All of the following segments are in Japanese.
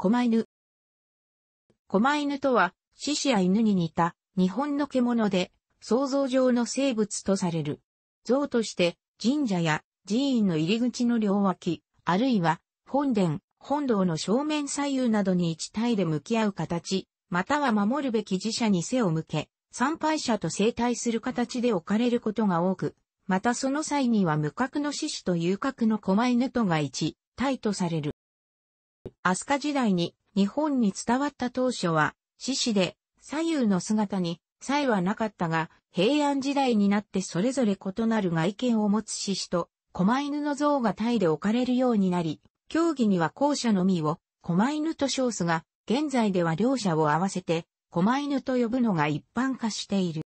狛犬。狛犬とは、獅子や犬に似た、日本の獣で、想像上の生物とされる。像として、神社や寺院の入り口の両脇、あるいは、本殿、本堂の正面左右などに一体で向き合う形、または守るべき寺社に背を向け、参拝者と生体する形で置かれることが多く、またその際には無角の獅子と遊角の狛犬とが一体とされる。飛鳥時代に日本に伝わった当初は、獅子で左右の姿にさえはなかったが、平安時代になってそれぞれ異なる外見を持つ獅子と、狛犬の像がタイで置かれるようになり、競技には後者のみを、狛犬と称すが、現在では両者を合わせて、狛犬と呼ぶのが一般化している。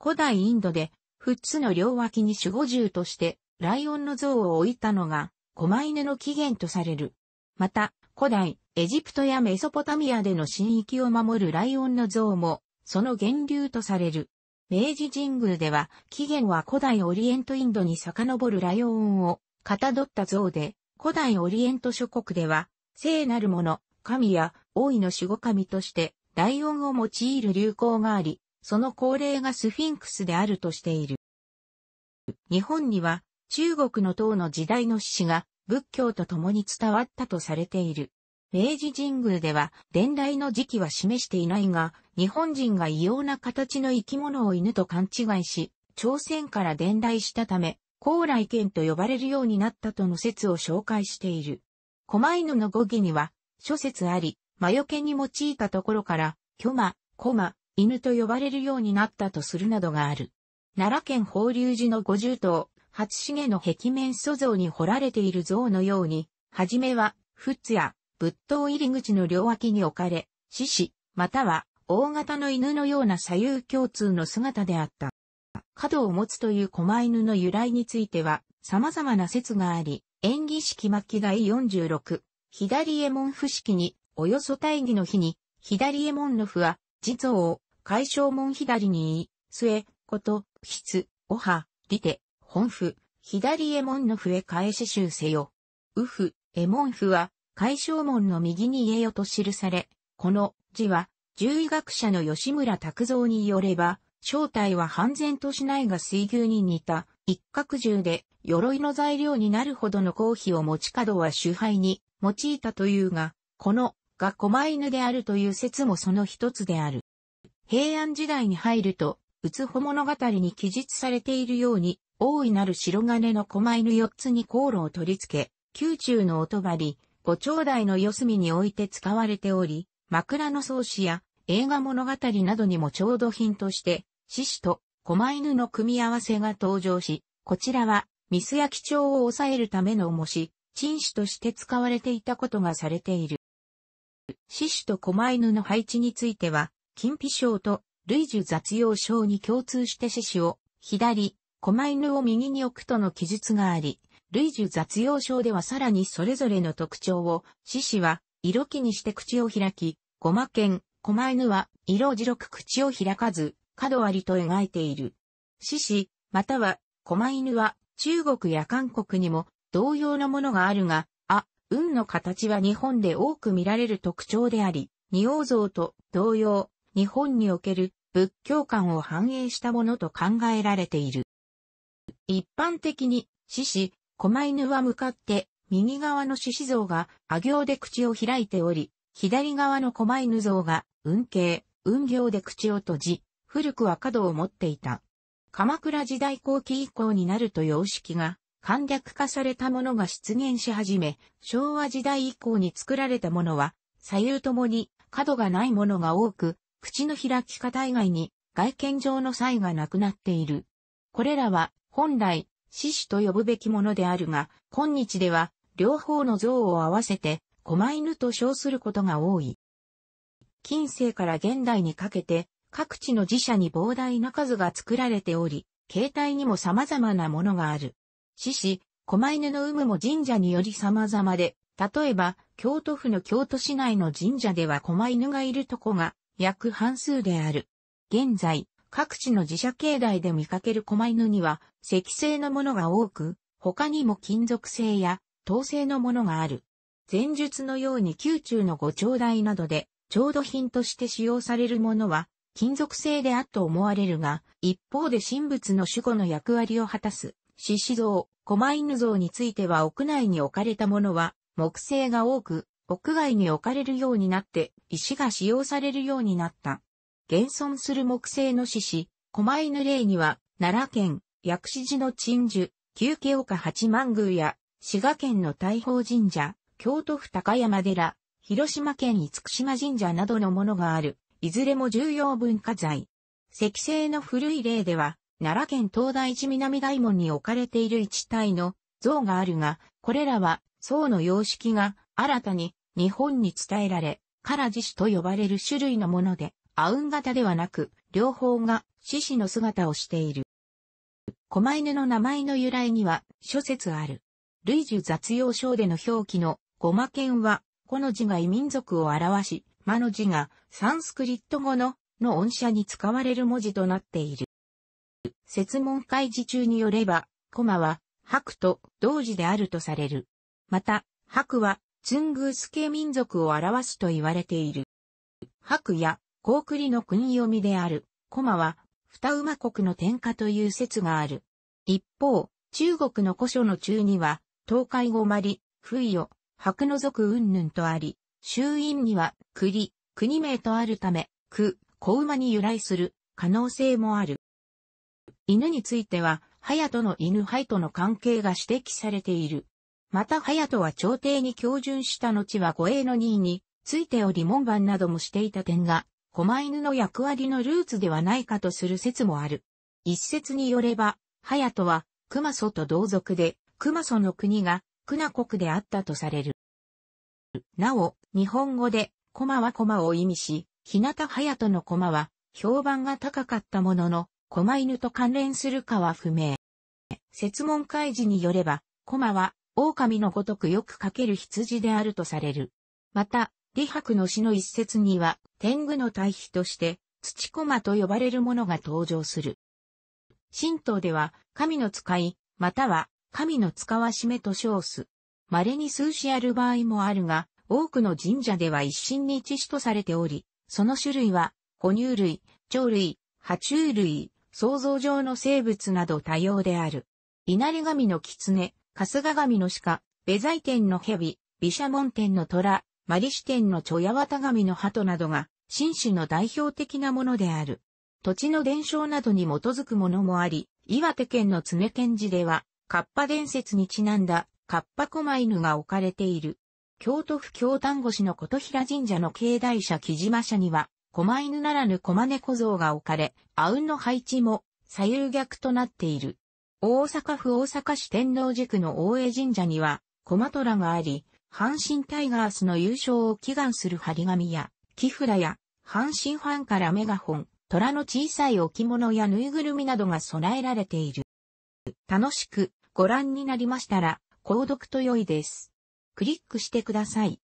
古代インドで、ッツの両脇に守護獣として、ライオンの像を置いたのが、狛犬の起源とされる。また、古代、エジプトやメソポタミアでの神域を守るライオンの像も、その源流とされる。明治神宮では、起源は古代オリエントインドに遡るライオンを、かたどった像で、古代オリエント諸国では、聖なるもの、神や王位の守護神として、ライオンを用いる流行があり、その恒例がスフィンクスであるとしている。日本には、中国の唐の時代の獅子が、仏教と共に伝わったとされている。明治神宮では伝来の時期は示していないが、日本人が異様な形の生き物を犬と勘違いし、朝鮮から伝来したため、高麗犬と呼ばれるようになったとの説を紹介している。狛犬の語義には、諸説あり、魔除けに用いたところから、巨魔、駒、犬と呼ばれるようになったとするなどがある。奈良県法隆寺の五重塔、初重の壁面塑像に彫られている像のように、はじめは、仏や仏塔入り口の両脇に置かれ、獅子、または大型の犬のような左右共通の姿であった。角を持つという狛犬の由来については、様々な説があり、演技式巻第46、左衛門不式に、およそ大義の日に、左衛門の符は、地蔵を、解消門左に言い、末、こと、筆、おは、利て、本府、左衛門の笛返し修せよ。うふ。衛門譜は、解消門の右に家よと記され、この字は、獣医学者の吉村拓造によれば、正体は半然としないが水牛に似た、一角獣で、鎧の材料になるほどの公費を持ち角は主配に用いたというが、このが狛犬であるという説もその一つである。平安時代に入ると、うつほ物語に記述されているように、大いなる白金の狛犬4つに航路を取り付け、宮中のおとばり、ご長代の四隅において使われており、枕草子や映画物語などにも調度品として、獅子と狛犬の組み合わせが登場し、こちらは、ミスや貴重を抑えるための重し、陳子として使われていたことがされている。獅子と狛犬の配置については、金皮症と類樹雑用症に共通して獅子を左、狛犬を右に置くとの記述があり、類似雑用症ではさらにそれぞれの特徴を、獅子は、色気にして口を開き、ごま犬、狛犬は、色白く口を開かず、角ありと描いている。獅子、または、狛犬は、中国や韓国にも、同様のものがあるが、あ、運の形は日本で多く見られる特徴であり、仁王像と同様、日本における仏教観を反映したものと考えられている。一般的に、獅子、狛犬は向かって、右側の獅子像が、あ行で口を開いており、左側の狛犬像が、運慶、運行で口を閉じ、古くは角を持っていた。鎌倉時代後期以降になると様式が、簡略化されたものが出現し始め、昭和時代以降に作られたものは、左右ともに角がないものが多く、口の開き方以外に外見上の際がなくなっている。これらは本来、獅子と呼ぶべきものであるが、今日では、両方の像を合わせて、狛犬と称することが多い。近世から現代にかけて、各地の寺社に膨大な数が作られており、形態にも様々なものがある。獅子、狛犬の有無も神社により様々で、例えば、京都府の京都市内の神社では狛犬がいるとこが約半数である。現在、各地の自社境内で見かける狛犬には、石製のものが多く、他にも金属製や陶製のものがある。前述のように宮中のご頂戴などで、調度品として使用されるものは、金属製であっと思われるが、一方で神仏の守護の役割を果たす、獅子像、狛犬像については屋内に置かれたものは、木製が多く、屋外に置かれるようになって、石が使用されるようになった。現存する木製の獅子、狛犬霊には、奈良県、薬師寺の鎮守、旧家岡八幡宮や、滋賀県の大宝神社、京都府高山寺、広島県厳島神社などのものがある、いずれも重要文化財。石製の古い例では、奈良県東大寺南大門に置かれている一体の像があるが、これらは、像の様式が新たに日本に伝えられ、唐獅子と呼ばれる種類のもので、アウン型ではなく、両方が獅子の姿をしている。狛犬の名前の由来には諸説ある。類似雑用章での表記のゴマ犬は、この字が異民族を表し、魔の字がサンスクリット語のの音社に使われる文字となっている。説問開示中によれば、コマは、白と同時であるとされる。また、白は、ツングース系民族を表すと言われている。白や高栗の訓読みである、駒は、二馬国の天下という説がある。一方、中国の古書の中には、東海五まり、不意を、白の族云々とあり、衆院には、栗、国名とあるため、区、小馬に由来する可能性もある。犬については、隼人の犬灰との関係が指摘されている。また隼人は朝廷に教順した後は護衛の任意についており門番などもしていた点が狛犬の役割のルーツではないかとする説もある。一説によれば、隼人は熊祖と同族で、熊祖の国がクナ国であったとされる。なお、日本語で、駒は駒を意味し、日向隼人の駒は評判が高かったものの、狛犬と関連するかは不明。説問開示によれば、駒は狼のごとくよくかける羊であるとされる。また、李白の詩の一節には、天狗の対比として、土駒と呼ばれるものが登場する。神道では、神の使い、または、神の使わしめと称す。稀に数詞ある場合もあるが、多くの神社では一神に一死とされており、その種類は、哺乳類、鳥類、爬虫類、創造上の生物など多様である。稲荷神の狐、春日神の鹿、ベザイ天の蛇、毘沙門天の虎、マリシ天のチョヤワタ神の鳩などが新種の代表的なものである。土地の伝承などに基づくものもあり、岩手県の常見寺では、カッパ伝説にちなんだ、カッパ狛犬が置かれている。京都府京丹後市の琴平神社の境内社木島社には、狛犬ならぬマ猫像が置かれ、あうんの配置も左右逆となっている。大阪府大阪市天王寺区の大江神社には、コマトラがあり、阪神タイガースの優勝を祈願する張り紙や、木札や、阪神ファンからメガホン、虎の小さい置物やぬいぐるみなどが備えられている。楽しくご覧になりましたら、購読と良いです。クリックしてください。